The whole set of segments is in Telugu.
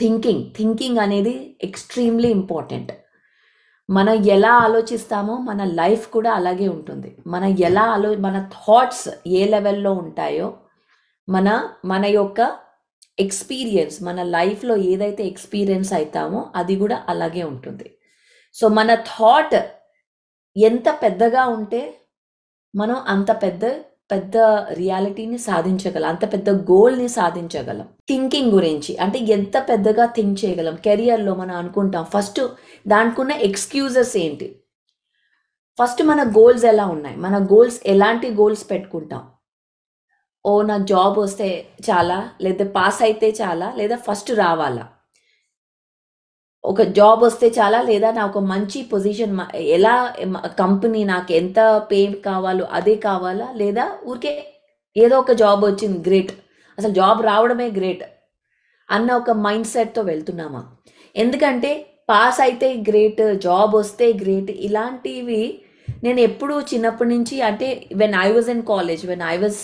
థింకింగ్ థింకింగ్ అనేది ఎక్స్ట్రీమ్లీ ఇంపార్టెంట్ మనం ఎలా ఆలోచిస్తామో మన లైఫ్ కూడా అలాగే ఉంటుంది మన ఎలా ఆలో మన థాట్స్ ఏ లెవెల్లో ఉంటాయో మన మన యొక్క ఎక్స్పీరియన్స్ మన లైఫ్లో ఏదైతే ఎక్స్పీరియన్స్ అవుతామో అది కూడా అలాగే ఉంటుంది సో మన థాట్ ఎంత పెద్దగా ఉంటే మనం అంత పెద్ద పెద్ద రియాలిటీని సాధించగలం అంత పెద్ద గోల్ని సాధించగలం థింకింగ్ గురించి అంటే ఎంత పెద్దగా థింక్ చేయగలం కెరియర్లో మనం అనుకుంటాం ఫస్ట్ దానికున్న ఎక్స్క్యూజెస్ ఏంటి ఫస్ట్ మన గోల్స్ ఎలా ఉన్నాయి మన గోల్స్ ఎలాంటి గోల్స్ పెట్టుకుంటాం ఓ నా జాబ్ వస్తే చాలా లేదా పాస్ అయితే చాలా లేదా ఫస్ట్ రావాలా ఒక జాబ్ వస్తే చాలా లేదా నా ఒక మంచి పొజిషన్ ఎలా కంపెనీ నాకు ఎంత పే కావాలో అదే కావాలా లేదా ఊరికే ఏదో ఒక జాబ్ వచ్చింది గ్రేట్ అసలు జాబ్ రావడమే గ్రేట్ అన్న ఒక మైండ్ సెట్తో వెళ్తున్నామా ఎందుకంటే పాస్ అయితే గ్రేట్ జాబ్ వస్తే గ్రేట్ ఇలాంటివి నేను ఎప్పుడు చిన్నప్పటి నుంచి అంటే when I was in college when I was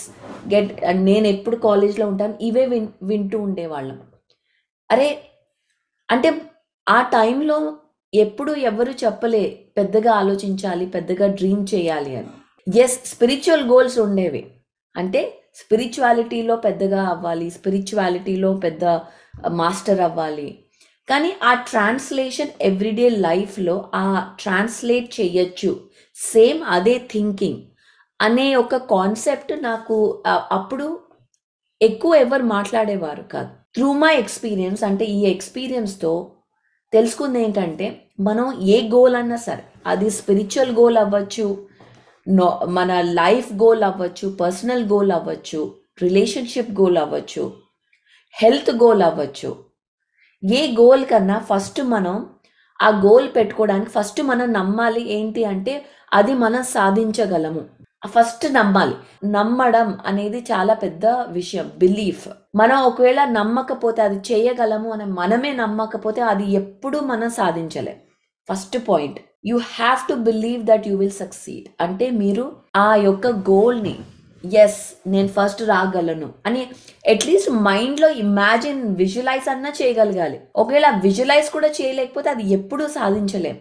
get నేను ఎప్పుడు కాలేజ్లో ఉంటాను ఇవే విన్ వింటూ ఉండేవాళ్ళం అరే అంటే ఆ టైంలో ఎప్పుడు ఎవరు చెప్పలే పెద్దగా ఆలోచించాలి పెద్దగా డ్రీమ్ చేయాలి అని ఎస్ స్పిరిచువల్ గోల్స్ ఉండేవి అంటే స్పిరిచువాలిటీలో పెద్దగా అవ్వాలి స్పిరిచువాలిటీలో పెద్ద మాస్టర్ అవ్వాలి కానీ ఆ ట్రాన్స్లేషన్ ఎవ్రీడే లైఫ్లో ఆ ట్రాన్స్లేట్ చేయొచ్చు సేమ్ అదే థింకింగ్ అనే ఒక కాన్సెప్ట్ నాకు అప్పుడు ఎక్కువ ఎవరు మాట్లాడేవారు కాదు త్రూ మై ఎక్స్పీరియన్స్ అంటే ఈ ఎక్స్పీరియన్స్తో తెలుసుకుంది ఏంటంటే మనం ఏ గోల్ అన్నా సరే అది స్పిరిచువల్ గోల్ అవ్వచ్చు నో మన లైఫ్ గోల్ అవ్వచ్చు పర్సనల్ గోల్ అవ్వచ్చు రిలేషన్షిప్ గోల్ అవ్వచ్చు హెల్త్ గోల్ అవ్వచ్చు ఏ గోల్ కన్నా ఫస్ట్ మనం ఆ గోల్ పెట్టుకోవడానికి ఫస్ట్ మనం నమ్మాలి ఏంటి అంటే అది మనం సాధించగలము ఫస్ట్ నమ్మాలి నమ్మడం అనేది చాలా పెద్ద విషయం బిలీఫ్ మనం ఒకవేళ నమ్మకపోతే అది చేయగలము అని మనమే నమ్మకపోతే అది ఎప్పుడు మనం సాధించలేం first point you have to believe that you will succeed అంటే మీరు ఆ యొక్క గోల్ని ఎస్ నేను ఫస్ట్ రాగలను అని అట్లీస్ట్ మైండ్లో ఇమాజిన్ విజువలైజ్ అన్నా చేయగలగాలి ఒకవేళ విజువలైజ్ కూడా చేయలేకపోతే అది ఎప్పుడూ సాధించలేం